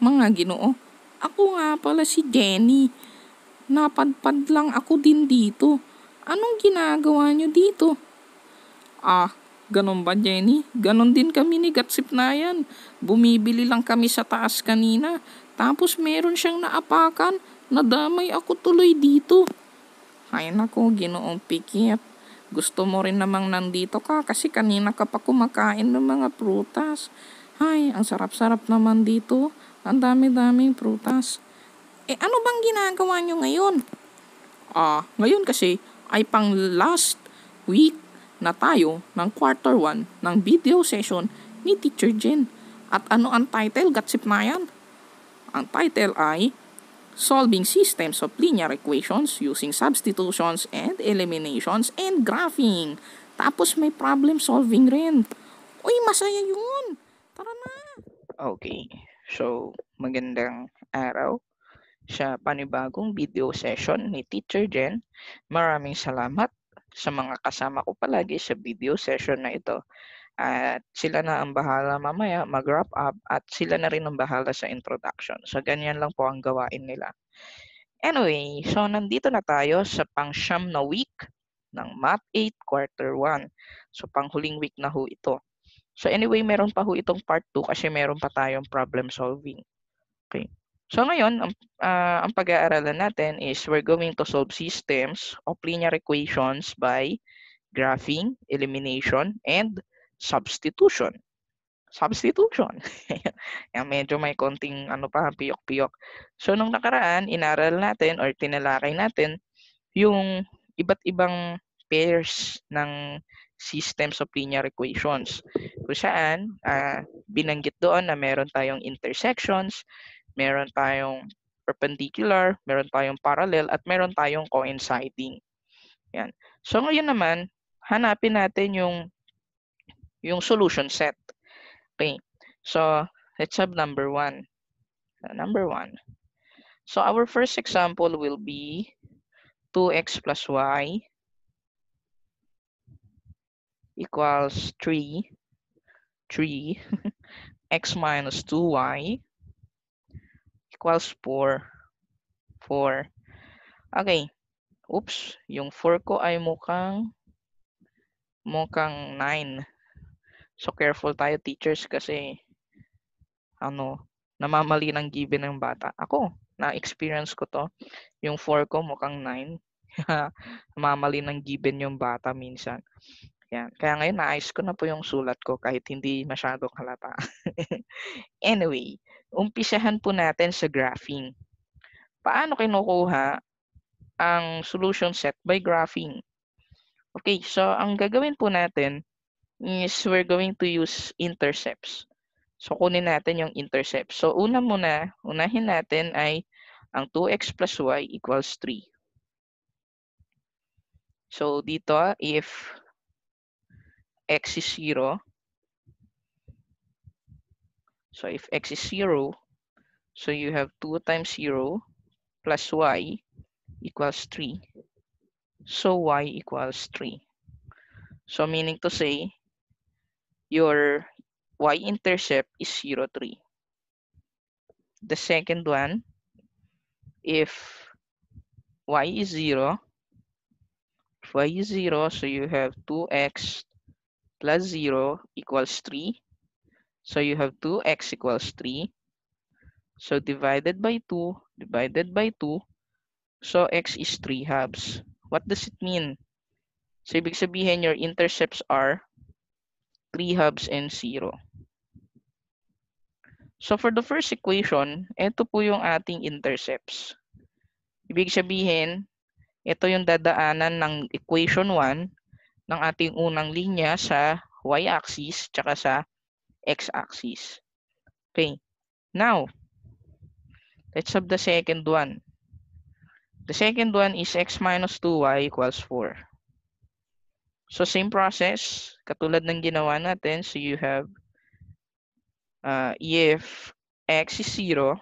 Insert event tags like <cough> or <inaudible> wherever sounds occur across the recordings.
Mga ginoo, ako nga pala si Jenny. Napadpad lang ako din dito. Anong ginagawa nyo dito? Ah, ganon ba Jenny? Ganon din kami ni Gatsip na yan. Bumibili lang kami sa taas kanina. Tapos meron siyang naapakan. Nadamay ako tuloy dito. Ay nako, ginoong pikit. Gusto mo rin namang nandito ka kasi kanina ka pa kumakain ng mga prutas. Ay, ang sarap-sarap naman dito. Ang dami-daming prutas. Eh ano bang ginagawa nyo ngayon? Ah, ngayon kasi ay pang last week na tayo ng quarter 1 ng video session ni Teacher Jen. At ano ang title, Gatsip na yan? Ang title ay Solving Systems of Linear Equations Using Substitutions and Eliminations and Graphing. Tapos may problem solving rin. Uy, masaya yun! Tara na! Okay. So, magandang araw sa panibagong video session ni Teacher Jen. Maraming salamat sa mga kasama ko palagi sa video session na ito. At sila na ang bahala mamaya mag-wrap up at sila na rin ang bahala sa introduction. So, ganyan lang po ang gawain nila. Anyway, so nandito na tayo sa pangsyam na week ng Math 8 Quarter 1. So, panghuling week na ho ito. So anyway, meron pa ho itong part 2 kasi meron pa tayong problem solving. Okay. So ngayon, ang, uh, ang pag-aaralan natin is we're going to solve systems of linear equations by graphing, elimination, and substitution. Substitution. <laughs> Yan, medyo may konting ano pa, piyok-piyok. So nung nakaraan, inaral natin or tinalakay natin yung iba't ibang pairs ng systems of linear equations kung saan uh, binanggit doon na meron tayong intersections, meron tayong perpendicular, meron tayong parallel, at meron tayong coinciding. Yan. So ngayon naman, hanapin natin yung yung solution set. Okay. So let's have number one. Uh, number one. So our first example will be 2x plus y equals 3, 3, <laughs> x minus 2y equals 4, 4. Okay, oops, yung 4 ko ay mukhang, mukhang 9. So careful tayo teachers kasi, ano, namamali ng given ng bata. Ako, na-experience ko to. Yung 4 ko mukhang 9. <laughs> namamali ng given yung bata minsan. Yan. Kaya ngayon, naayos ko na po yung sulat ko kahit hindi masyado kalata. <laughs> anyway, umpisahan po natin sa graphing. Paano kinukuha ang solution set by graphing? Okay, so ang gagawin po natin is we're going to use intercepts. So kunin natin yung intercepts. So una muna, unahin natin ay ang 2x plus y equals 3. So dito, if x is 0, so if x is 0, so you have 2 times 0 plus y equals 3. So y equals 3. So meaning to say, your y-intercept is 0, 3. The second one, if y is 0, if y is 0, so you have 2x plus 0 equals 3. So you have 2x equals 3. So divided by 2, divided by 2. So x is 3 halves. What does it mean? So ibig sabihin your intercepts are 3 halves and 0. So for the first equation, ito po yung ating intercepts. Ibig sabihin, ito yung dadaanan ng equation 1 ng ating unang linya sa y-axis tsaka sa x-axis. Okay. Now, let's have the second one. The second one is x minus 2y equals 4. So, same process. Katulad ng ginawa natin. So, you have uh, if x is 0,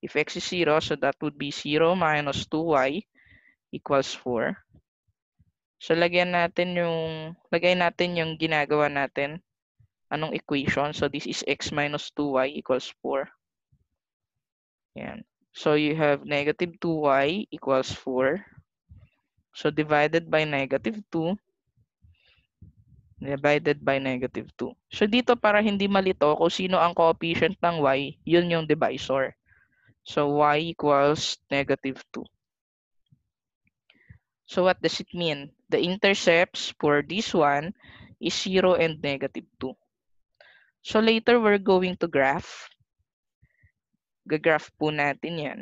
if x is 0, so that would be 0 minus 2y equals 4. So, lagyan natin yung, lagay natin yung ginagawa natin. Anong equation? So, this is x minus 2y equals 4. Yan. So, you have negative 2y equals 4. So, divided by negative 2 divided by negative 2. So, dito para hindi malito kung sino ang coefficient ng y, yun yung divisor. So, y equals negative 2. So what does it mean? The intercepts for this one is 0 and negative 2. So later, we're going to graph. Gagraph po natin yan.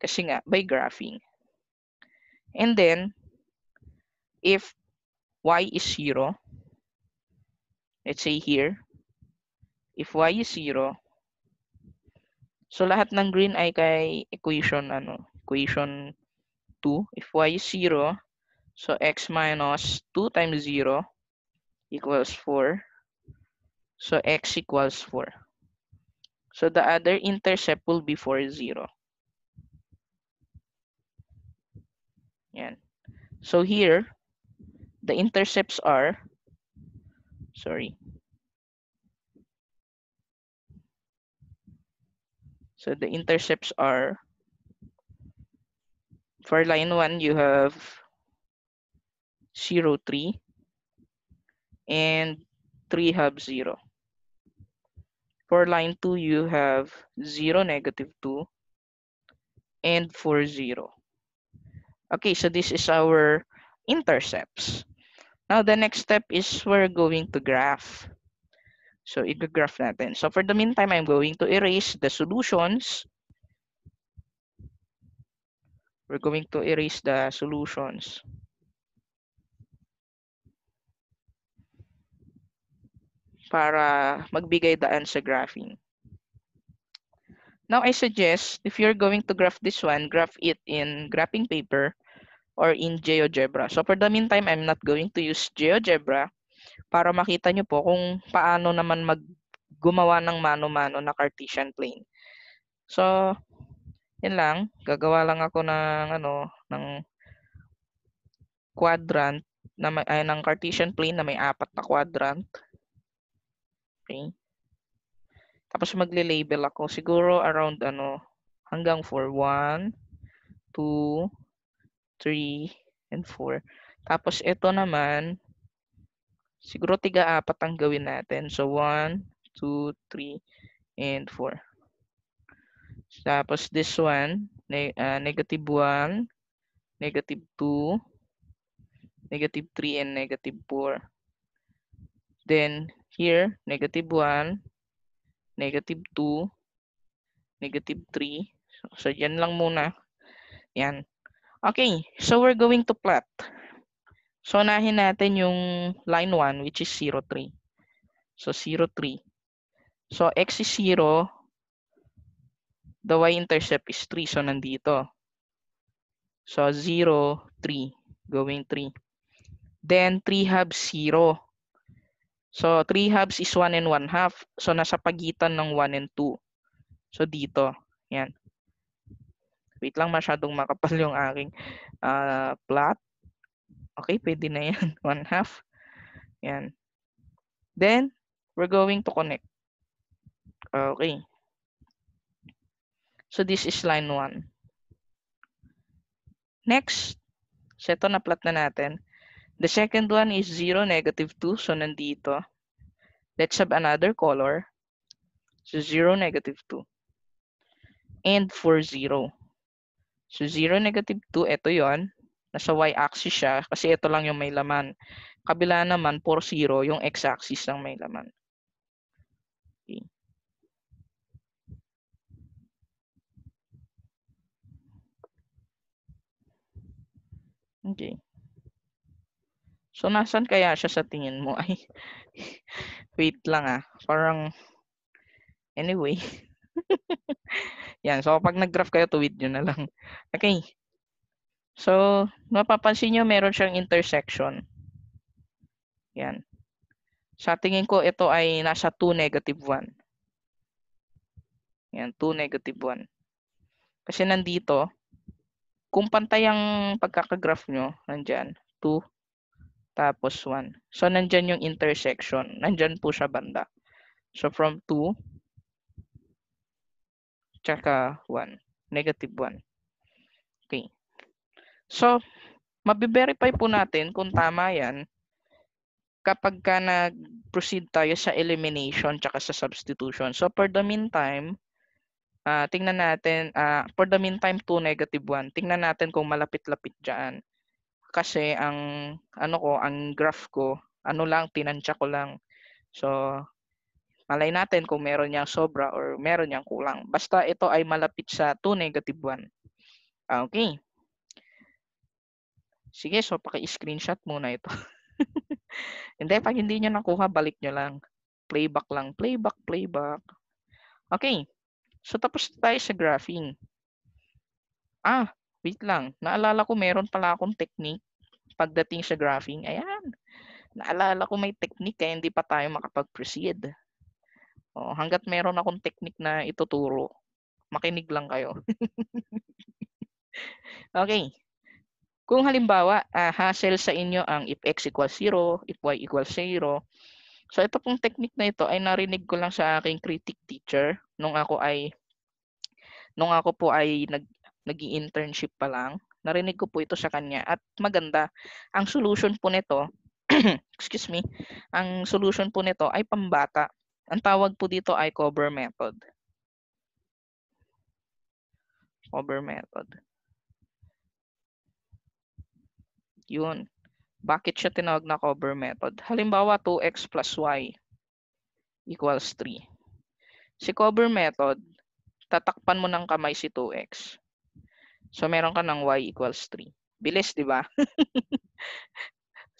Kasi nga, by graphing. And then, if y is 0, let's say here, if y is 0, so lahat ng green ay kay equation, ano, equation 2, if y is 0, so x minus 2 times 0 equals 4. So x equals 4. So the other intercept will be 4, 0. Yan. So here, the intercepts are, sorry. So the intercepts are for line one, you have zero, three, and three have zero. For line two, you have zero, negative two, and four, zero. Okay, so this is our intercepts. Now, the next step is we're going to graph. So, i-graph natin. So, for the meantime, I'm going to erase the solutions We're going to erase the solutions. Para magbigay daan sa graphing. Now I suggest if you're going to graph this one, graph it in graphing paper or in GeoGebra. So for the meantime, I'm not going to use GeoGebra para makita nyo po kung paano naman mag gumawa ng mano-mano na Cartesian plane. So, yun lang, gagawa lang ako ng ano, ng quadrant na may, ay, ng Cartesian plane na may apat na quadrant. Okay. Tapos magle-label ako siguro around ano hanggang for 1 2 3 and 4. Tapos ito naman siguro tiga apat ang gawin natin. So 1 2 3 and 4. Tapos this one, ne uh, negative 1, negative 2, negative 3, and negative 4. Then here, negative 1, negative 2, negative 3. So, so yan lang muna. Yan. Okay, so we're going to plot. So, unahin natin yung line 1, which is 0, 3. So, 0, 3. So, x is 0, the y-intercept is 3. So, nandito. So, 0, 3. Going 3. Then, 3 halves, 0. So, 3 halves is 1 and 1 half. So, nasa pagitan ng 1 and 2. So, dito. Yan. Wait lang, masyadong makapal yung aking uh, plot. Okay, pwede na yan. 1 <laughs> half. Yan. Then, we're going to connect. Okay. So this is line 1. Next, so na-plot na natin. The second one is 0, negative 2. So nandito. Let's have another color. So 0, negative 2. And for 0. So 0, negative 2, ito yon Nasa y-axis siya kasi ito lang yung may laman. Kabila naman, for 0, yung x-axis lang may laman. Okay. So, nasan kaya siya sa tingin mo? <laughs> Ay, wait lang ah. Parang, anyway. <laughs> Yan. So, pag nag-graph kayo, tuwid nyo na lang. Okay. So, mapapansin nyo, meron siyang intersection. Yan. Sa tingin ko, ito ay nasa 2 negative 1. Yan, 2 negative 1. Kasi nandito, kung pantay ang pagkakagraph nyo, nandyan, 2, tapos 1. So, nandyan yung intersection. Nandyan po siya banda. So, from 2, tsaka 1. Negative 1. Okay. So, mabiverify po natin kung tama yan kapag ka nag-proceed tayo sa elimination tsaka sa substitution. So, for the meantime, uh, tingnan natin, uh, for the meantime, 2 negative 1. Tingnan natin kung malapit-lapit dyan. Kasi ang, ano ko, ang graph ko, ano lang, tinantya ko lang. So, malay natin kung meron niyang sobra or meron niyang kulang. Basta ito ay malapit sa 2 negative 1. Ah, okay. Sige, so paki-screenshot muna ito. <laughs> hindi, pag hindi nyo nakuha, balik nyo lang. Playback lang. Playback, playback. Okay. So tapos tayo sa graphing. Ah, wait lang. Naalala ko meron pala akong technique pagdating sa graphing. Ayan. Naalala ko may technique kaya hindi pa tayo makapag-proceed. Oh, hanggat meron akong technique na ituturo, makinig lang kayo. <laughs> okay. Kung halimbawa, uh, hassle sa inyo ang if x equals 0, if y equals 0, So ito pong technique na ito ay narinig ko lang sa aking critic teacher nung ako ay nung ako po ay nag nag-internship pa lang. Narinig ko po ito sa kanya at maganda. Ang solution po nito, <clears throat> excuse me, ang solution po nito ay pambata. Ang tawag po dito ay cover method. Cover method. Yun. Bakit siya tinawag na cover method? Halimbawa, 2x plus y equals 3. Si cover method, tatakpan mo ng kamay si 2x. So, meron ka ng y equals 3. Bilis, di ba? <laughs>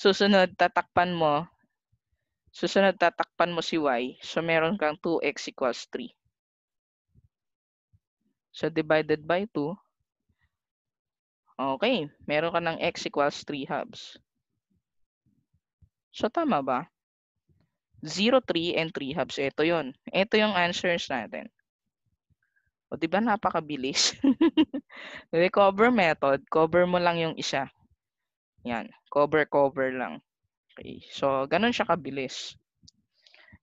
Susunod, tatakpan mo. Susunod, tatakpan mo si y. So, meron kang 2x equals 3. So, divided by 2. Okay, meron ka ng x equals 3 halves. So, tama ba? 0, 3, and 3 halves. Ito yon. Ito yung answers natin. O, di ba napakabilis? <laughs> cover method, cover mo lang yung isa. Yan. Cover, cover lang. Okay. So, ganun siya kabilis.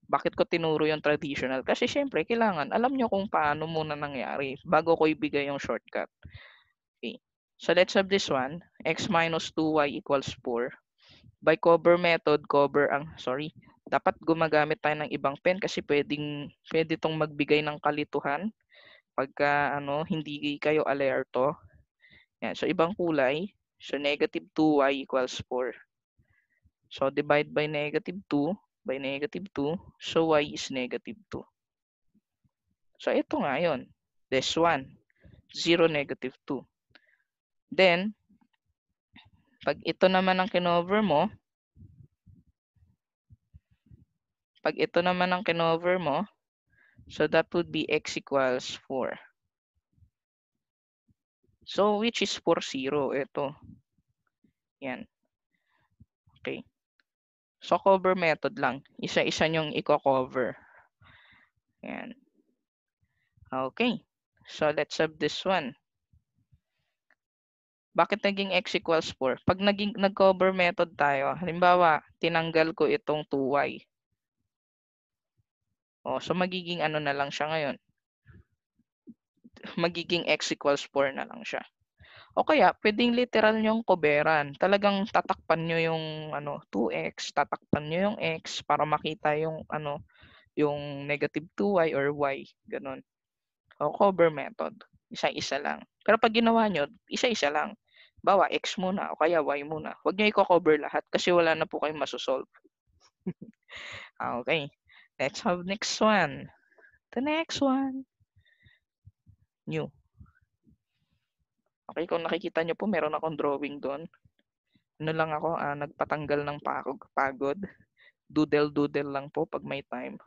Bakit ko tinuro yung traditional? Kasi syempre, kailangan alam nyo kung paano muna nangyari bago ko ibigay yung shortcut. Okay. So, let's have this one. x minus 2y equals 4. By cover method, cover ang, sorry, dapat gumagamit tayo ng ibang pen kasi pwedeng, pwede itong magbigay ng kalituhan pagka ano, hindi kayo alerto. Yan. So, ibang kulay. So, negative 2y equals 4. So, divide by negative 2 by negative 2. So, y is negative 2. So, ito nga yun. This one. 0, negative 2. Then, pag ito naman ang kinover mo, pag ito naman ang kinover mo, so that would be x equals 4. So, which is 4, 0. Ito. Yan. Okay. So, cover method lang. Isa-isa nyong i-cover. Yan. Okay. So, let's have this one. Bakit naging x equals 4? Pag naging, nag-cover method tayo, halimbawa, tinanggal ko itong 2y. O, so magiging ano na lang siya ngayon? Magiging x equals 4 na lang siya. O kaya, pwedeng literal niyong kuberan. Talagang tatakpan niyo yung ano, 2x, tatakpan niyo yung x para makita yung ano, yung negative 2y or y. Ganun. O cover method. Isa-isa lang. Pero pag ginawa niyo, isa-isa lang bawa X muna o kaya Y muna. Huwag niyo i-cover lahat kasi wala na po kayong masosolve. <laughs> Ah, okay. Let's have next one. The next one. New. Okay, kung nakikita niyo po, meron akong drawing doon. Ano lang ako, ah, nagpatanggal ng pagod. Doodle-doodle lang po pag may time.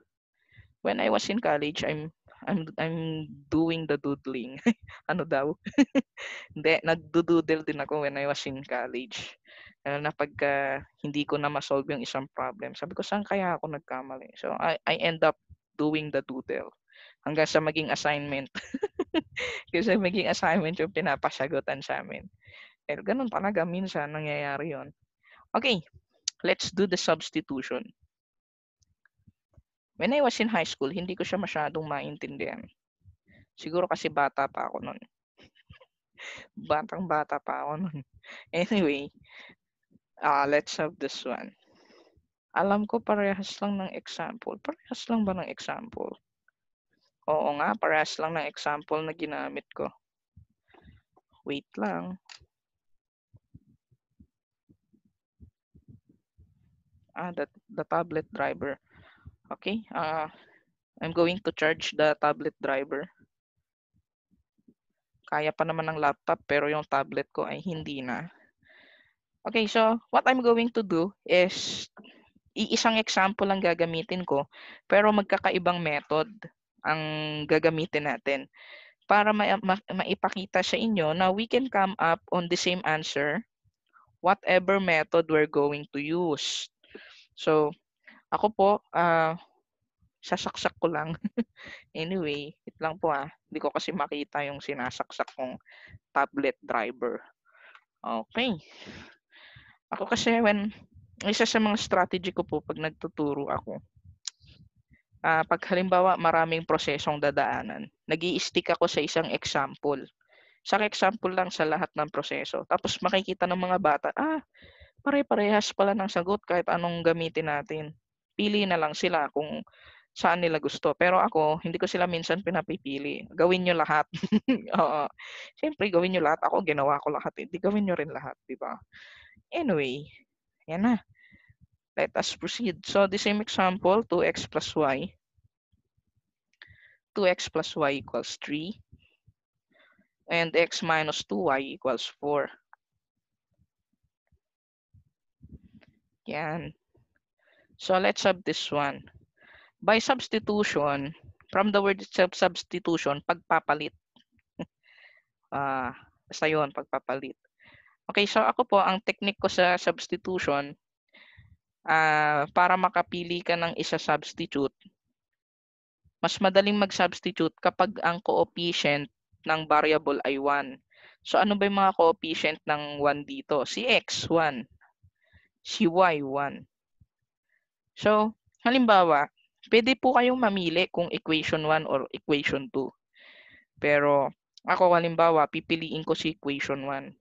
When I was in college, I'm I'm, I'm doing the doodling. <laughs> ano daw? <laughs> hindi, nagdoodle din ako when I was in college. Lalo na pagka hindi ko na masolve yung isang problem. Sabi ko, saan kaya ako nagkamali? So, I, I end up doing the doodle hanggang sa maging assignment. <laughs> Kasi maging assignment yung pinapasagutan sa amin. Pero ganun talaga minsan nangyayari yon. Okay, let's do the substitution. When I was in high school, hindi ko siya masyadong maintindihan. Siguro kasi bata pa ako noon. <laughs> Batang-bata pa ako noon. <laughs> Anyway, uh, let's have this one. Alam ko parehas lang ng example. Parehas lang ba ng example? Oo nga, parehas lang ng example na ginamit ko. Wait lang. Ah, the, the tablet driver. Okay, uh, I'm going to charge the tablet driver. Kaya pa naman ng laptop pero yung tablet ko ay hindi na. Okay, so what I'm going to do is iisang example lang gagamitin ko pero magkakaibang method ang gagamitin natin para ma ma maipakita sa inyo na we can come up on the same answer whatever method we're going to use. So, ako po, ah, sasaksak ko lang. <laughs> anyway, it lang po ah. Hindi ko kasi makita yung sinasaksak kong tablet driver. Okay. Ako kasi when isa sa mga strategy ko po pag nagtuturo ako, uh, pag halimbawa maraming prosesong dadaanan, nag stick ako sa isang example. Sa example lang sa lahat ng proseso. Tapos makikita ng mga bata, ah, pare-parehas pala ng sagot kahit anong gamitin natin pili na lang sila kung saan nila gusto. Pero ako, hindi ko sila minsan pinapipili. Gawin nyo lahat. <laughs> Oo. Siyempre, gawin nyo lahat. Ako, ginawa ko lahat. Hindi, eh. gawin nyo rin lahat, di ba? Anyway, yan na. Let us proceed. So, the same example, 2x plus y. 2x plus y equals 3. And x minus 2y equals 4. Yan. So let's have this one. By substitution, from the word itself, substitution, pagpapalit. uh, <laughs> basta yun, pagpapalit. Okay, so ako po, ang technique ko sa substitution, uh, para makapili ka ng isa substitute, mas madaling mag-substitute kapag ang coefficient ng variable ay 1. So ano ba yung mga coefficient ng 1 dito? Si x, 1. Si y, 1. So, halimbawa, pwede po kayong mamili kung equation 1 or equation 2. Pero ako halimbawa, pipiliin ko si equation 1.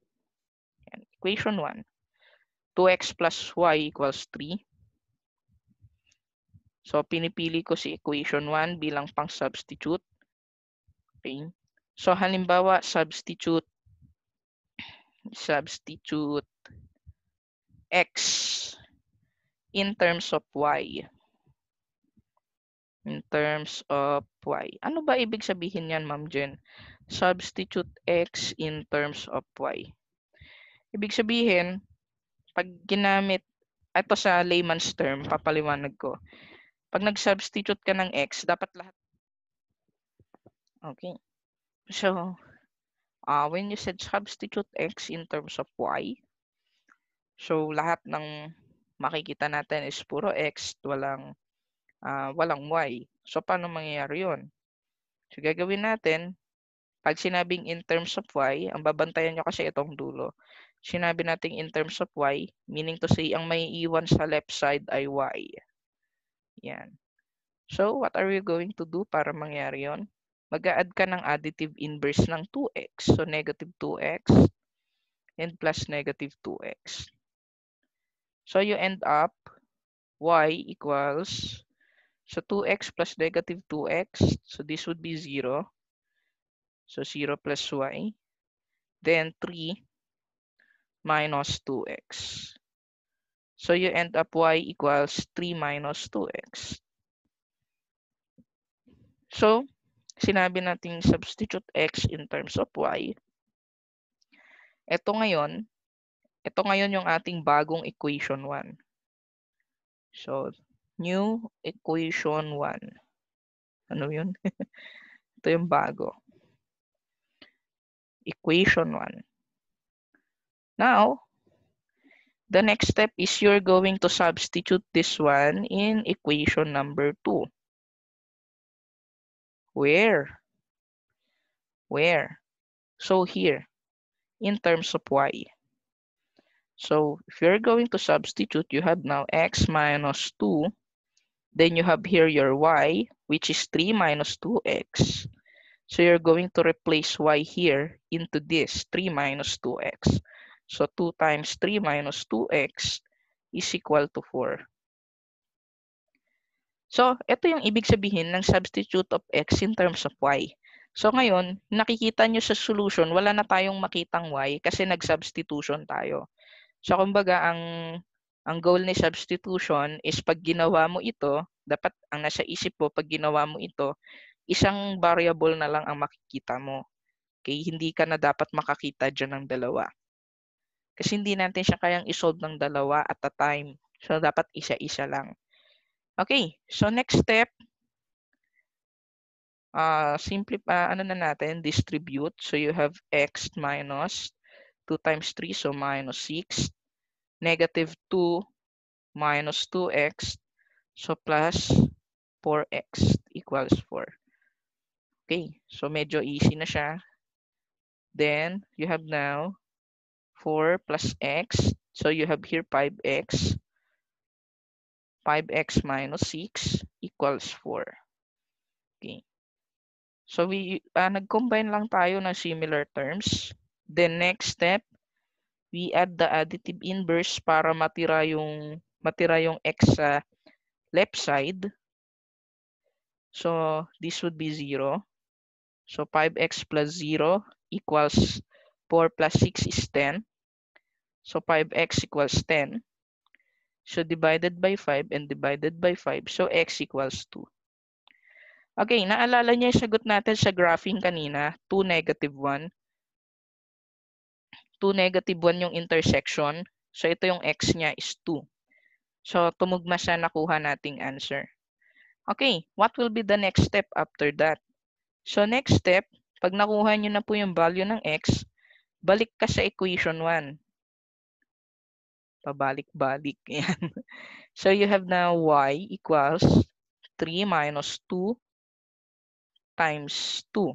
Yan, equation 1. 2x plus y equals 3. So, pinipili ko si equation 1 bilang pang substitute. Okay. So, halimbawa, substitute substitute x in terms of y. In terms of y. Ano ba ibig sabihin yan, Ma'am Jen? Substitute x in terms of y. Ibig sabihin, pag ginamit, ito sa layman's term, papaliwanag ko. Pag nag-substitute ka ng x, dapat lahat. Okay. So, uh, when you said substitute x in terms of y, so lahat ng makikita natin is puro x, walang, uh, walang y. So, paano mangyayari 'yon? So, gagawin natin, pag sinabing in terms of y, ang babantayan nyo kasi itong dulo. Sinabi nating in terms of y, meaning to say, ang may iwan sa left side ay y. Yan. So, what are we going to do para mangyari yon? mag add ka ng additive inverse ng 2x. So, negative 2x and plus negative 2x. So you end up y equals, so 2x plus negative 2x, so this would be 0. So 0 plus y. Then 3 minus 2x. So you end up y equals 3 minus 2x. So, sinabi natin substitute x in terms of y. Ito ngayon, ito ngayon yung ating bagong equation 1. So, new equation 1. Ano yun? <laughs> Ito yung bago. Equation 1. Now, the next step is you're going to substitute this one in equation number 2. Where? Where? So here, in terms of y. So if you're going to substitute, you have now x minus 2. Then you have here your y, which is 3 minus 2x. So you're going to replace y here into this, 3 minus 2x. So 2 times 3 minus 2x is equal to 4. So, ito yung ibig sabihin ng substitute of x in terms of y. So, ngayon, nakikita nyo sa solution, wala na tayong makitang y kasi nag-substitution tayo. So, kumbaga, ang, ang goal ni substitution is pag ginawa mo ito, dapat ang nasa isip mo pag ginawa mo ito, isang variable na lang ang makikita mo. Okay? Hindi ka na dapat makakita diyan ng dalawa. Kasi hindi natin siya kayang isolve ng dalawa at a time. So, dapat isa-isa lang. Okay. So, next step, uh, ah, simplify, uh, ah, ano na natin, distribute. So, you have x minus 2 times 3, so minus 6. Negative 2 minus 2x, so plus 4x equals 4. Okay, so medyo easy na siya. Then, you have now 4 plus x. So, you have here 5x. 5x minus 6 equals 4. Okay. So, we, uh, nag-combine lang tayo ng similar terms the next step, we add the additive inverse para matira yung matira yung x sa left side. So this would be 0. So 5x plus 0 equals 4 plus 6 is 10. So 5x equals 10. So divided by 5 and divided by 5. So x equals 2. Okay, naalala niya yung sagot natin sa graphing kanina. 2 negative 1. 2 negative 1 yung intersection. So ito yung x niya is 2. So tumugma siya nakuha nating answer. Okay, what will be the next step after that? So next step, pag nakuha nyo na po yung value ng x, balik ka sa equation 1. Pabalik-balik. <laughs> Yan. So you have now y equals 3 minus 2 times 2.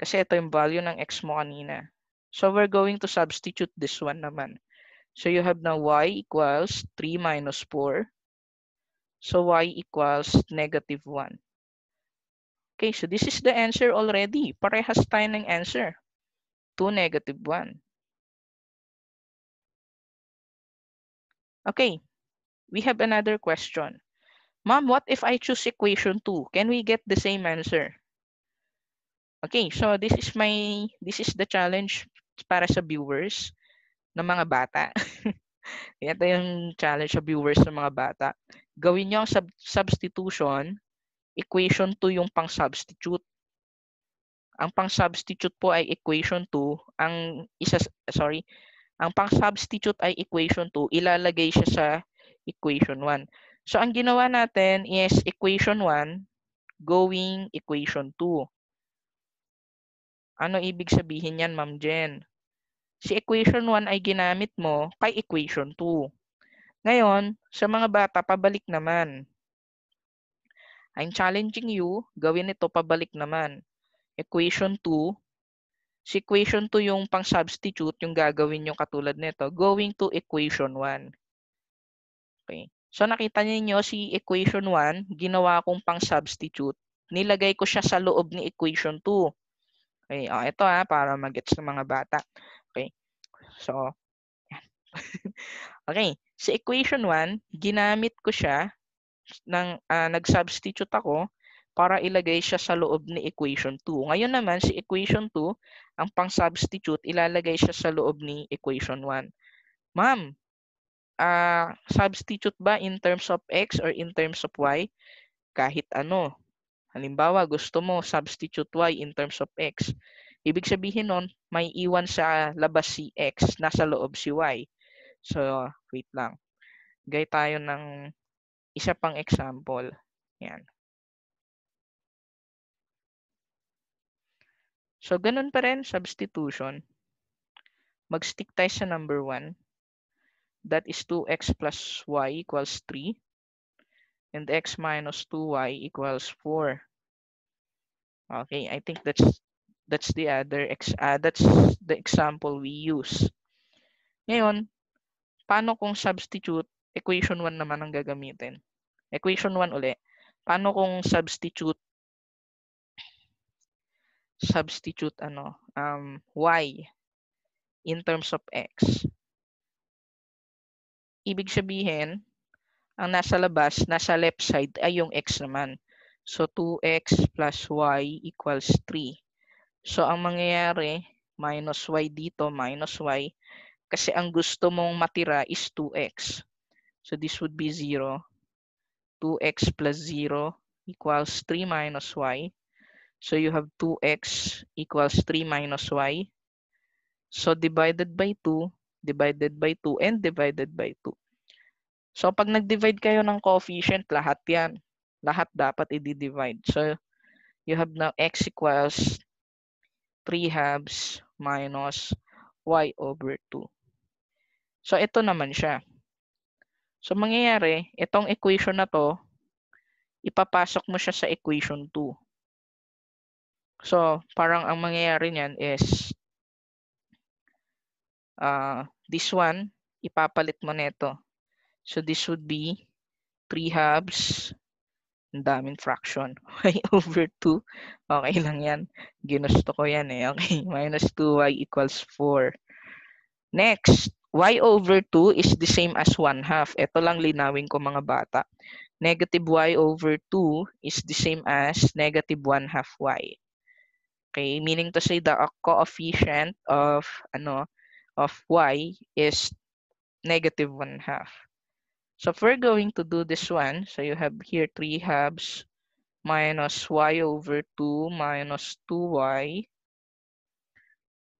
Kasi ito yung value ng x mo kanina. So we're going to substitute this one naman. So you have now y equals 3 minus 4. So y equals negative 1. Okay, so this is the answer already. Parehas tayo ng answer. 2, negative 1. Okay, we have another question. Mom, what if I choose equation 2? Can we get the same answer? Okay, so this is my this is the challenge para sa viewers ng mga bata. <laughs> Ito yung challenge sa viewers ng mga bata. Gawin nyo ang sub- substitution. Equation 2 yung pang-substitute. Ang pang-substitute po ay equation 2. Ang isa, sorry, ang pang-substitute ay equation 2. Ilalagay siya sa equation 1. So, ang ginawa natin is equation 1 going equation 2. Ano ibig sabihin yan, Ma'am Jen? si equation 1 ay ginamit mo kay equation 2. Ngayon, sa mga bata, pabalik naman. I'm challenging you, gawin ito pabalik naman. Equation 2, si equation 2 yung pang-substitute, yung gagawin yung katulad nito, going to equation 1. Okay. So nakita niyo si equation 1, ginawa kong pang-substitute. Nilagay ko siya sa loob ni equation 2. Okay, oh, ito ha, ah, para mag-gets ng mga bata. So, <laughs> okay. Sa equation 1, ginamit ko siya, ng, uh, nag-substitute ako para ilagay siya sa loob ni equation 2. Ngayon naman, si equation 2, ang pang-substitute, ilalagay siya sa loob ni equation 1. Ma'am, uh, substitute ba in terms of x or in terms of y? Kahit ano. Halimbawa, gusto mo substitute y in terms of x. Ibig sabihin nun, may iwan sa labas si X, nasa loob si Y. So, wait lang. Gay tayo ng isa pang example. Yan. So, ganun pa rin, substitution. Mag-stick tayo sa number 1. That is 2x plus y equals 3. And x minus 2y equals 4. Okay, I think that's That's the other ex uh, that's the example we use. Ngayon, paano kung substitute equation 1 naman ang gagamitin? Equation 1 uli. Paano kung substitute substitute ano um y in terms of x? Ibig sabihin, ang nasa labas, nasa left side ay yung x naman. So 2x plus y equals 3. So, ang mangyayari, minus y dito, minus y, kasi ang gusto mong matira is 2x. So, this would be 0. 2x plus 0 equals 3 minus y. So, you have 2x equals 3 minus y. So, divided by 2, divided by 2, and divided by 2. So, pag nag-divide kayo ng coefficient, lahat yan. Lahat dapat i-divide. So, you have now x equals 3 halves minus y over 2. So, ito naman siya. So, mangyayari, itong equation na to, ipapasok mo siya sa equation 2. So, parang ang mangyayari niyan is uh, this one, ipapalit mo nito. So, this would be 3 halves ang daming fraction. <laughs> y over 2. Okay lang yan. Ginusto ko yan eh. Okay, <laughs> minus 2y equals 4. Next, y over 2 is the same as 1 half. Ito lang linawin ko mga bata. Negative y over 2 is the same as negative 1 half y. Okay, meaning to say the coefficient of ano of y is negative 1 half. So if we're going to do this one, so you have here 3 halves minus y over 2 minus 2y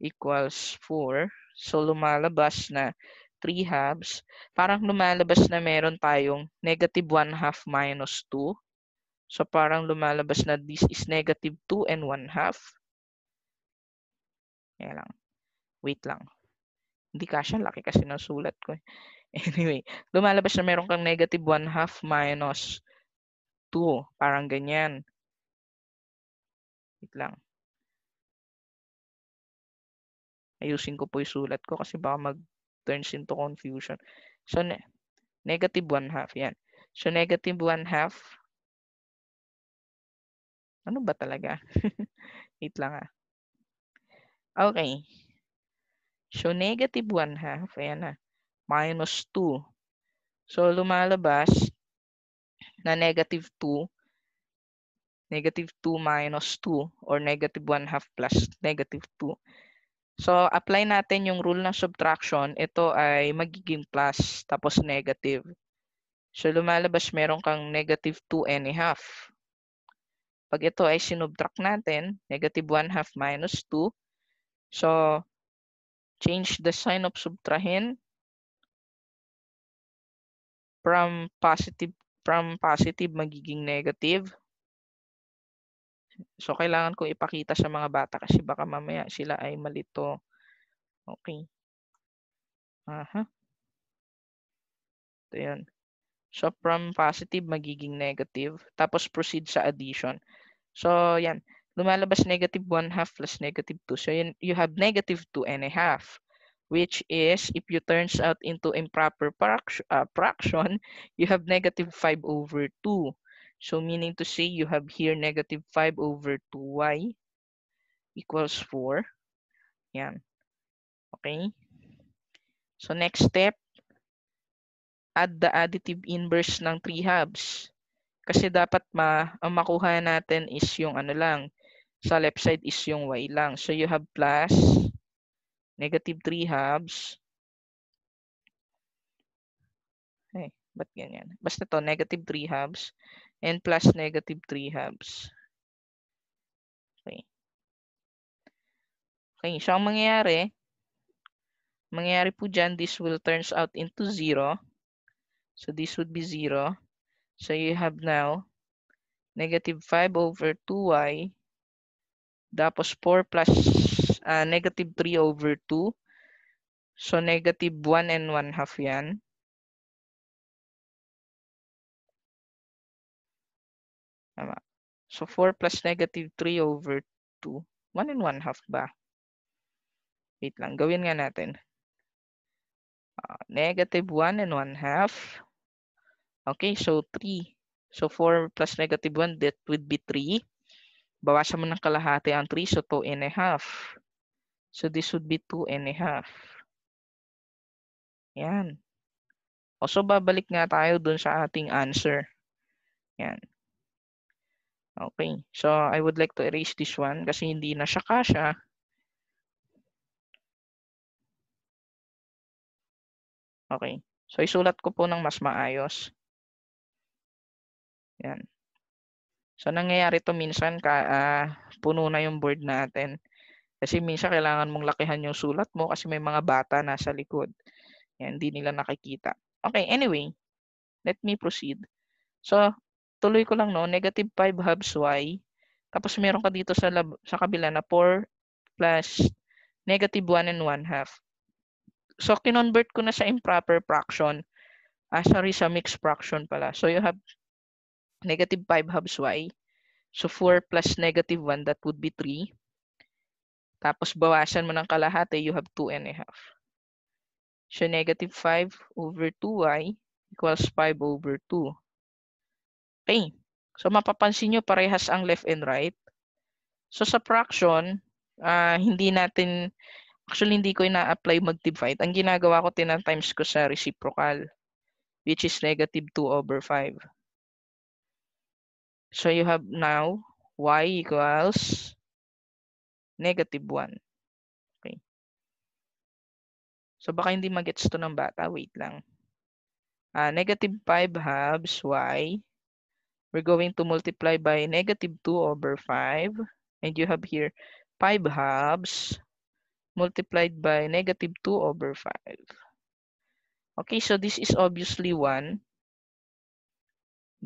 equals 4. So lumalabas na 3 halves. Parang lumalabas na meron tayong negative 1 half minus 2. So parang lumalabas na this is negative 2 and 1 half. Kaya lang. Wait lang. Hindi kasi Laki kasi ng sulat ko. Eh. <laughs> Anyway, lumalabas na meron kang negative 1 half minus 2. Parang ganyan. Wait lang. Ayusin ko po yung sulat ko kasi baka mag-turns into confusion. So, ne negative 1 half. Yan. So, negative 1 half. Ano ba talaga? <laughs> Wait lang ah. Okay. So, negative 1 half. Ayan Ah minus 2. So, lumalabas na negative 2, negative 2 minus 2, or negative 1 half plus negative 2. So, apply natin yung rule ng subtraction. Ito ay magiging plus, tapos negative. So, lumalabas meron kang negative 2 and a half. Pag ito ay sinubtract natin, negative 1 half minus 2. So, change the sign of subtrahin from positive from positive magiging negative. So, kailangan kong ipakita sa mga bata kasi baka mamaya sila ay malito. Okay. Aha. Ito yun. So, from positive, magiging negative. Tapos, proceed sa addition. So, yan. Lumalabas negative 1 half plus negative 2. So, yun, you have negative 2 and a half which is if you turns out into improper uh, fraction, <laughs> you have negative 5 over 2. So meaning to say you have here negative 5 over 2y equals 4. Yan. Okay? So next step, add the additive inverse ng 3 halves. Kasi dapat ma ang makuha natin is yung ano lang, sa left side is yung y lang. So you have plus Negative 3 halves. Eh, ba't ganyan? Basta to, negative 3 halves and plus negative 3 halves. Okay. Okay, so ang mangyayari, mangyayari po dyan, this will turns out into 0. So this would be 0. So you have now negative 5 over 2y, tapos 4 plus uh, negative 3 over 2. So, negative 1 and 1 half yan. Tama. So, 4 plus negative 3 over 2. 1 and 1 half ba? Wait lang. Gawin nga natin. Uh, negative 1 and 1 half. Okay, so 3. So 4 plus negative 1, that would be 3. Bawasan mo ng kalahati ang 3, so 2 and a half. So this would be 2 and a half. Yan. O so babalik nga tayo dun sa ating answer. Yan. Okay. So I would like to erase this one kasi hindi na siya kasha. Okay. So isulat ko po ng mas maayos. Yan. So nangyayari to minsan, ka, uh, puno na yung board natin. Kasi minsan kailangan mong lakihan yung sulat mo kasi may mga bata nasa likod. Yan, hindi nila nakikita. Okay, anyway, let me proceed. So, tuloy ko lang no, negative 5 halves y. Tapos meron ka dito sa, lab, sa kabila na 4 plus negative 1 and 1 half. So, kinonvert ko na sa improper fraction. Ah, sorry, sa mixed fraction pala. So, you have negative 5 halves y. So, 4 plus negative 1, that would be 3. Tapos bawasan mo ng kalahati, you have 2 and a half. So negative 5 over 2y equals 5 over 2. Okay. So mapapansin nyo parehas ang left and right. So sa fraction, uh, hindi natin, actually hindi ko ina-apply mag-divide. Ang ginagawa ko, tinatimes ko sa reciprocal, which is negative 2 over 5. So you have now y equals negative 1. Okay. So baka hindi magets to ng bata. Wait lang. Uh, negative 5 halves y. We're going to multiply by negative 2 over 5. And you have here 5 halves multiplied by negative 2 over 5. Okay, so this is obviously 1.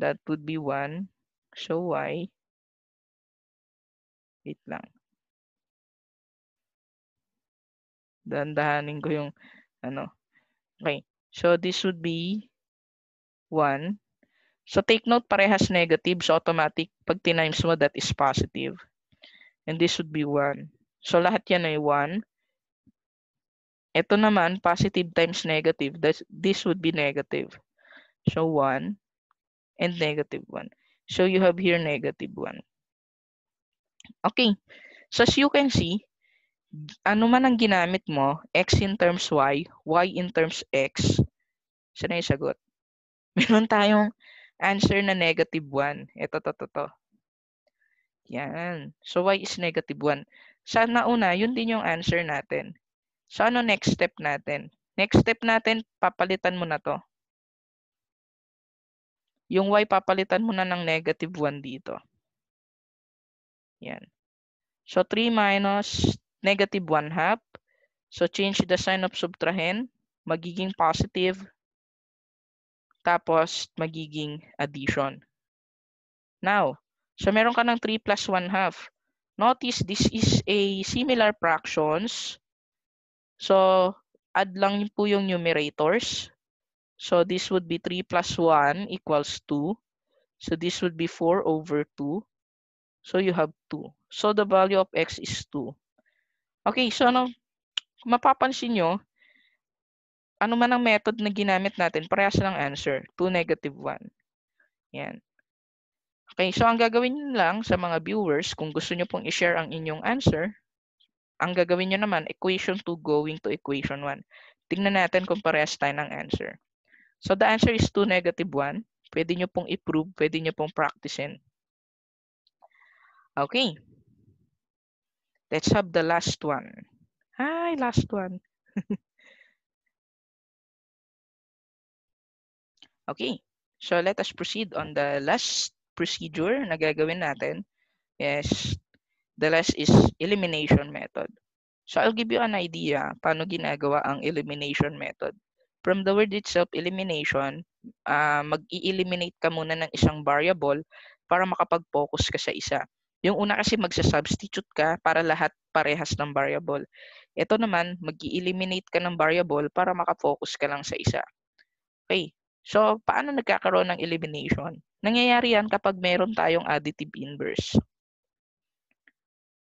That would be 1. So y. Wait lang. dandahanin ko yung ano. Okay. So this would be 1. So take note, parehas negative. So automatic, pag tinimes mo, that is positive. And this would be 1. So lahat yan ay 1. Ito naman, positive times negative. This, this would be negative. So 1 and negative 1. So you have here negative 1. Okay. So as you can see, ano man ang ginamit mo, x in terms y, y in terms x, siya na yung sagot. <laughs> Meron tayong answer na negative 1. Ito, to, to, to. Yan. So, y is negative 1. Sana una, yun din yung answer natin. So, ano next step natin? Next step natin, papalitan mo na to. Yung y, papalitan mo na ng negative 1 dito. Yan. So, 3 minus negative 1 half. So, change the sign of subtrahend. Magiging positive. Tapos, magiging addition. Now, so meron ka ng 3 plus 1 half. Notice this is a similar fractions. So, add lang po yung numerators. So, this would be 3 plus 1 equals 2. So, this would be 4 over 2. So, you have 2. So, the value of x is 2. Okay, so ano, mapapansin nyo, ano man ang method na ginamit natin, parehas lang answer. 2 negative 1. Yan. Okay, so ang gagawin nyo lang sa mga viewers, kung gusto nyo pong i-share ang inyong answer, ang gagawin nyo naman, equation 2 going to equation 1. Tingnan natin kung parehas tayo ng answer. So the answer is 2 negative 1. Pwede nyo pong i-prove, pwede nyo pong practicein. Okay. Let's have the last one. Hi, last one. <laughs> okay, so let us proceed on the last procedure na gagawin natin. Yes, the last is elimination method. So I'll give you an idea paano ginagawa ang elimination method. From the word itself, elimination, uh, mag-i-eliminate ka muna ng isang variable para makapag-focus ka sa isa. Yung una kasi magsa-substitute ka para lahat parehas ng variable. Ito naman, mag eliminate ka ng variable para makafocus ka lang sa isa. Okay, so paano nagkakaroon ng elimination? Nangyayari yan kapag meron tayong additive inverse.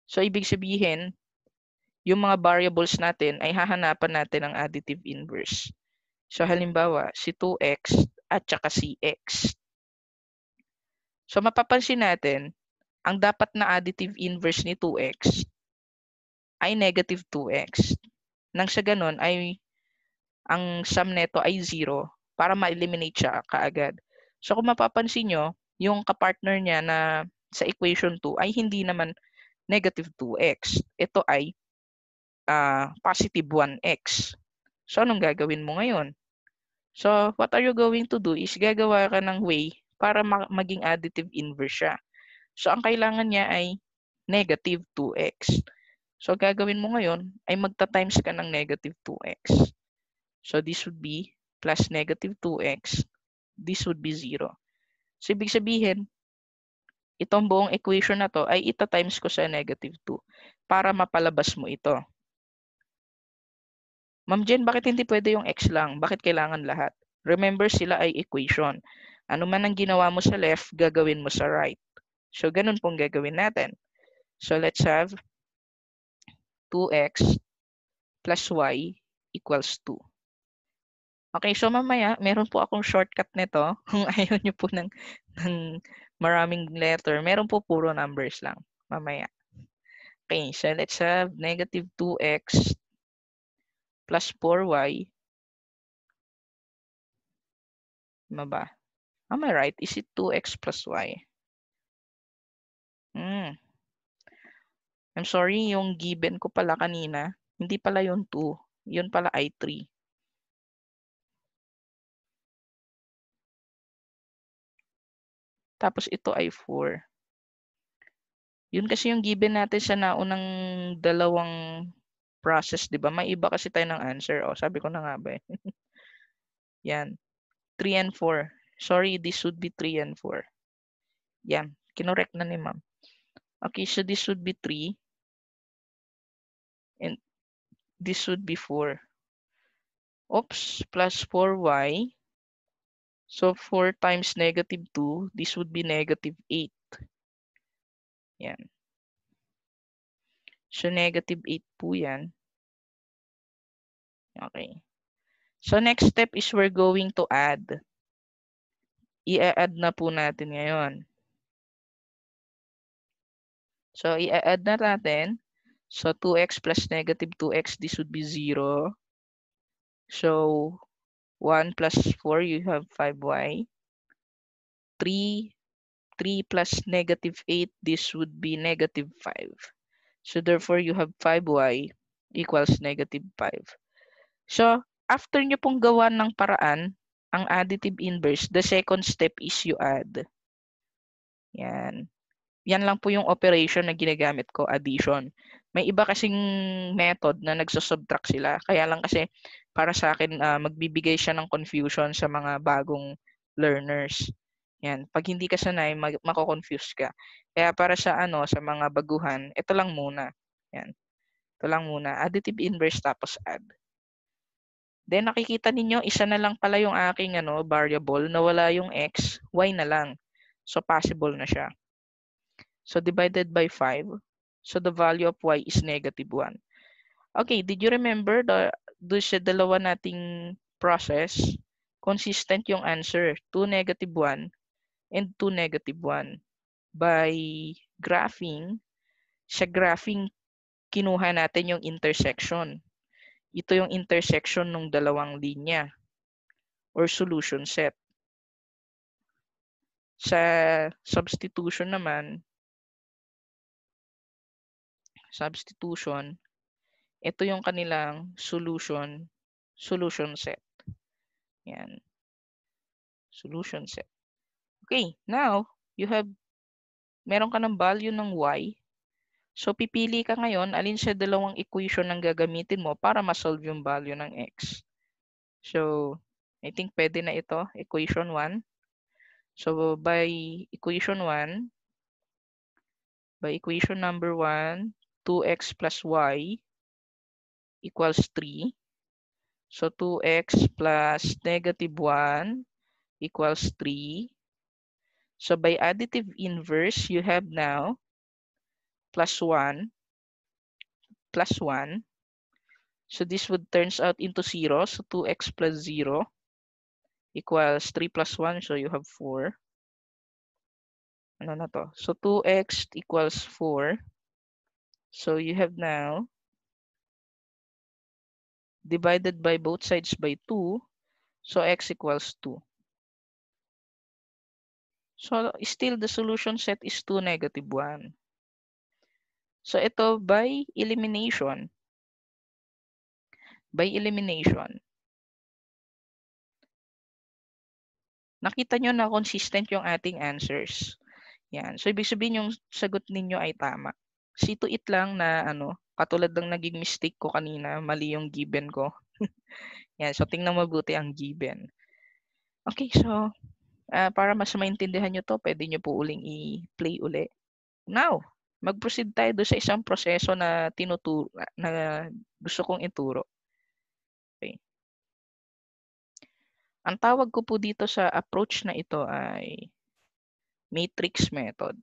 So ibig sabihin, yung mga variables natin ay hahanapan natin ng additive inverse. So halimbawa, si 2x at saka si x. So mapapansin natin, ang dapat na additive inverse ni 2x ay negative 2x. Nang siya ganun ay ang sum neto ay 0 para ma-eliminate siya kaagad. So kung mapapansin nyo, yung kapartner niya na sa equation 2 ay hindi naman negative 2x. Ito ay uh, positive 1x. So anong gagawin mo ngayon? So what are you going to do is gagawa ka ng way para maging additive inverse siya. So, ang kailangan niya ay negative 2x. So, ang gagawin mo ngayon ay magta-times ka ng negative 2x. So, this would be plus negative 2x. This would be 0. So, ibig sabihin, itong buong equation na to ay ita-times ko sa negative 2 para mapalabas mo ito. Ma'am Jen, bakit hindi pwede yung x lang? Bakit kailangan lahat? Remember, sila ay equation. Ano man ang ginawa mo sa left, gagawin mo sa right. So, ganun pong gagawin natin. So, let's have 2x plus y equals 2. Okay, so mamaya, meron po akong shortcut nito. <laughs> Kung ayaw nyo po ng, ng maraming letter, meron po puro numbers lang mamaya. Okay, so let's have negative 2x plus 4y. Ano ba? Am I right? Is it 2x plus y? Mm. I'm sorry, yung given ko pala kanina, hindi pala yung 2. Yun pala i 3. Tapos ito ay 4. Yun kasi yung given natin sa naunang dalawang process, di ba? May iba kasi tayo ng answer. O, oh, sabi ko na nga ba eh. <laughs> Yan. 3 and 4. Sorry, this should be 3 and 4. Yan. Kinorek na ni ma'am. Okay, so this should be 3. And this should be 4. Oops, plus 4y. So 4 times negative 2, this would be negative 8. Yan. So negative 8 po yan. Okay. So next step is we're going to add. I-add na po natin ngayon. So, i-add na natin. So, 2x plus negative 2x, this would be 0. So, 1 plus 4, you have 5y. 3, 3 plus negative 8, this would be negative 5. So, therefore, you have 5y equals negative 5. So, after nyo pong gawa ng paraan, ang additive inverse, the second step is you add. Yan yan lang po yung operation na ginagamit ko, addition. May iba kasing method na nagsusubtract sila. Kaya lang kasi para sa akin, uh, magbibigay siya ng confusion sa mga bagong learners. Yan. Pag hindi ka sanay, mag- mako-confuse ka. Kaya para sa ano, sa mga baguhan, ito lang muna. Yan. Ito lang muna. Additive inverse tapos add. Then nakikita ninyo, isa na lang pala yung aking ano, variable, nawala yung x, y na lang. So possible na siya. So divided by 5. So the value of y is negative 1. Okay, did you remember the do sa dalawa nating process, consistent yung answer. 2 negative 1 and 2 negative 1. By graphing, sa graphing, kinuha natin yung intersection. Ito yung intersection ng dalawang linya or solution set. Sa substitution naman, substitution, ito yung kanilang solution, solution set. Yan. Solution set. Okay, now, you have, meron ka ng value ng y. So, pipili ka ngayon alin sa dalawang equation ang gagamitin mo para ma-solve yung value ng x. So, I think pwede na ito, equation 1. So, by equation 1, by equation number 1, 2x plus y equals 3. So 2x plus negative 1 equals 3. So by additive inverse, you have now plus 1 plus 1. So this would turns out into 0. So 2x plus 0 equals 3 plus 1. So you have 4. Ano na to? So 2x equals 4. So you have now divided by both sides by 2. So x equals 2. So still the solution set is 2, negative 1. So ito by elimination. By elimination. Nakita nyo na consistent yung ating answers. Yan. So ibig sabihin yung sagot ninyo ay tama see to it lang na ano, katulad ng naging mistake ko kanina, mali yung given ko. <laughs> Yan, so tingnan mabuti ang given. Okay, so uh, para mas maintindihan nyo to, pwede nyo po uling i-play uli. Now, mag-proceed tayo doon sa isang proseso na tinuturo, na gusto kong ituro. Okay. Ang tawag ko po dito sa approach na ito ay matrix method.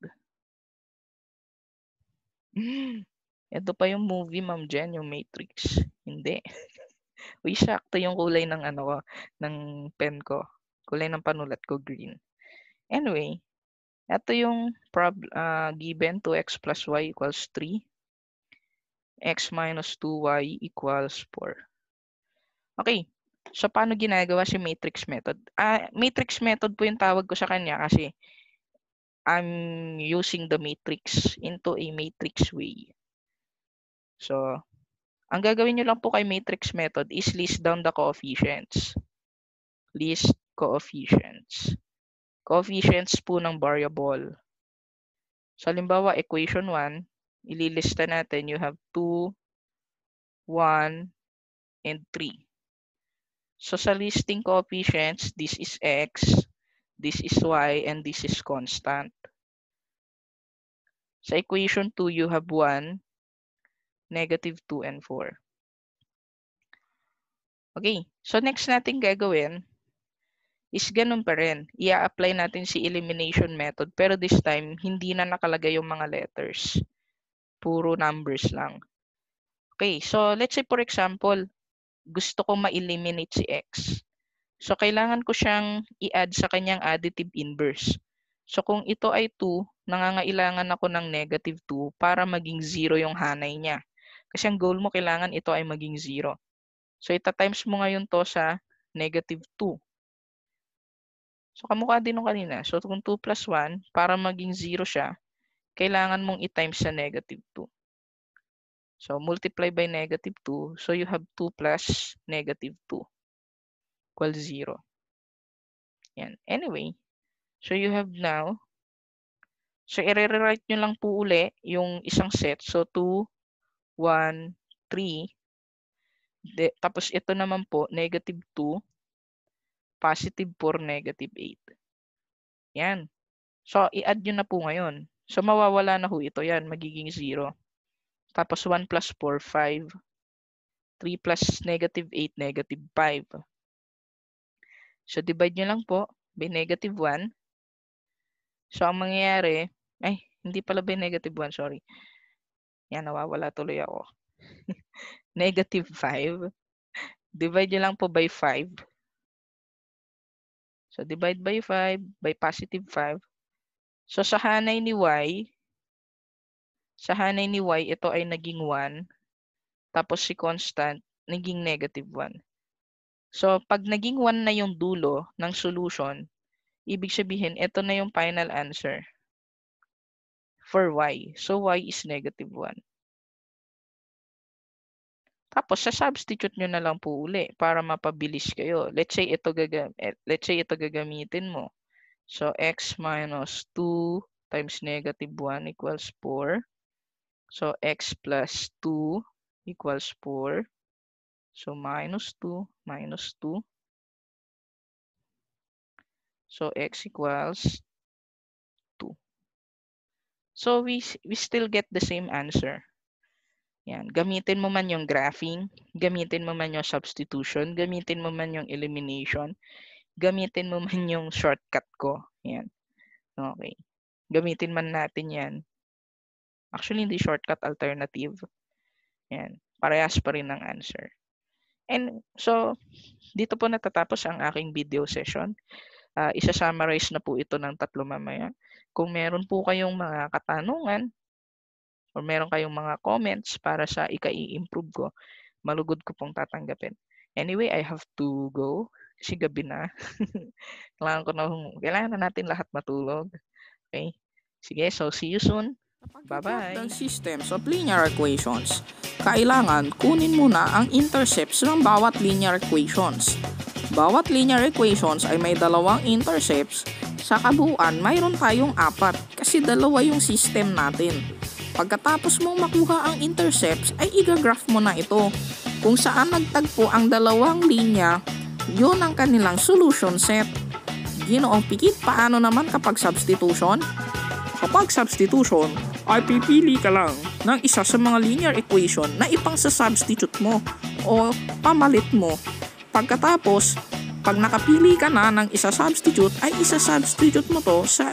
Ito pa yung movie, Ma'am Jen, yung Matrix. Hindi. <laughs> Uy, shakto yung kulay ng ano ko, ng pen ko. Kulay ng panulat ko, green. Anyway, ito yung prob, uh, given 2x plus y equals 3. x minus 2y equals 4. Okay. So, paano ginagawa si matrix method? Uh, matrix method po yung tawag ko sa kanya kasi I'm using the matrix into a matrix way. So, ang gagawin nyo lang po kay matrix method is list down the coefficients. List coefficients. Coefficients po ng variable. So, halimbawa, equation 1, ililista natin, you have 2, 1, and 3. So, sa listing coefficients, this is x, This is y and this is constant. Sa equation 2, you have 1, negative 2, and 4. Okay, so next natin gagawin is ganun pa rin. Ia-apply natin si elimination method pero this time, hindi na nakalagay yung mga letters. Puro numbers lang. Okay, so let's say for example, gusto ko ma-eliminate si X. So, kailangan ko siyang i-add sa kanyang additive inverse. So, kung ito ay 2, nangangailangan ako ng negative 2 para maging 0 yung hanay niya. Kasi ang goal mo, kailangan ito ay maging 0. So, ita-times mo ngayon to sa negative 2. So, kamukha din nung kanina. So, kung 2 plus 1, para maging 0 siya, kailangan mong i-times sa negative 2. So, multiply by negative 2. So, you have 2 plus negative 2 equals 0. Yan. Anyway, so you have now, so i-rewrite nyo lang po uli yung isang set. So 2, 1, 3, de, tapos ito naman po, negative 2, positive 4, negative 8. Yan. So, i-add nyo na po ngayon. So, mawawala na ho ito. Yan, magiging 0. Tapos 1 plus 4, 5. 3 plus negative 8, negative 5. So, divide nyo lang po by negative 1. So, ang mangyayari, ay, hindi pala by negative 1, sorry. Yan, nawawala tuloy ako. <laughs> negative 5. Divide nyo lang po by 5. So, divide by 5 by positive 5. So, sa hanay ni y, sa hanay ni y, ito ay naging 1. Tapos si constant, naging negative 1. So, pag naging 1 na yung dulo ng solution, ibig sabihin, ito na yung final answer for y. So, y is negative 1. Tapos, sa substitute nyo na lang po uli para mapabilis kayo. Let's say ito, gagam eh, let's say ito gagamitin mo. So, x minus 2 times negative 1 equals 4. So, x plus 2 equals 4. So, minus 2, minus 2. So, x equals 2. So, we, we still get the same answer. Yan. Gamitin mo man yung graphing, gamitin mo man yung substitution, gamitin mo man yung elimination, gamitin mo man yung shortcut ko. Yan. Okay. Gamitin man natin yan. Actually, hindi shortcut, alternative. Yan. Parehas pa rin ang answer. And so, dito po natatapos ang aking video session. Uh, isa-summarize na po ito ng tatlo mamaya. Kung meron po kayong mga katanungan or meron kayong mga comments para sa ika improve ko, malugod ko pong tatanggapin. Anyway, I have to go. Kasi gabi na. <laughs> kailangan ko na, kailangan na natin lahat matulog. Okay? Sige, so see you soon. Bye-bye. Ng systems of linear equations kailangan kunin muna ang intercepts ng bawat linear equations. Bawat linear equations ay may dalawang intercepts, sa kabuuan mayroon tayong apat kasi dalawa yung system natin. Pagkatapos mong makuha ang intercepts ay igagraph mo na ito. Kung saan nagtagpo ang dalawang linya, yun ang kanilang solution set. Ginoong pikit paano naman kapag substitution? Kapag substitution, ay pipili ka lang ng isa sa mga linear equation na ipang sa substitute mo o pamalit mo. Pagkatapos, pag nakapili ka na ng isa substitute, ay isa substitute mo to sa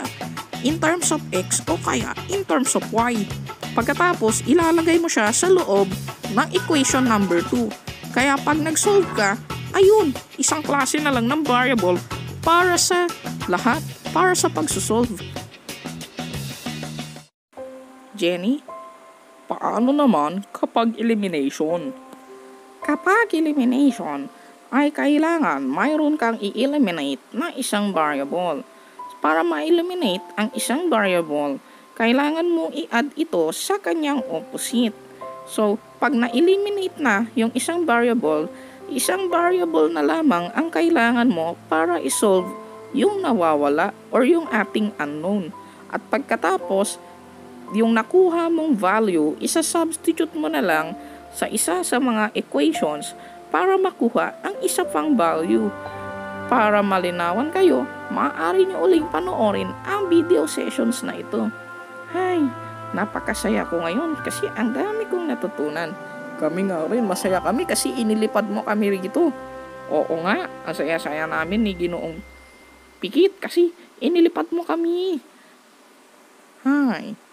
in terms of x o kaya in terms of y. Pagkatapos, ilalagay mo siya sa loob ng equation number 2. Kaya pag nag-solve ka, ayun, isang klase na lang ng variable para sa lahat, para sa pagsusolve. Jenny? Paano naman kapag elimination? Kapag elimination, ay kailangan mayroon kang i-eliminate na isang variable. Para ma-eliminate ang isang variable, kailangan mo i-add ito sa kanyang opposite. So, pag na-eliminate na yung isang variable, isang variable na lamang ang kailangan mo para isolve yung nawawala or yung ating unknown. At pagkatapos, yung nakuha mong value, isa-substitute mo na lang sa isa sa mga equations para makuha ang isa pang value. Para malinawan kayo, maaari nyo uling panoorin ang video sessions na ito. Hay, napakasaya ko ngayon kasi ang dami kong natutunan. Kami nga rin, masaya kami kasi inilipad mo kami rito. Oo nga, ang saya-saya namin ni Ginoong Pikit kasi inilipad mo kami. Hi.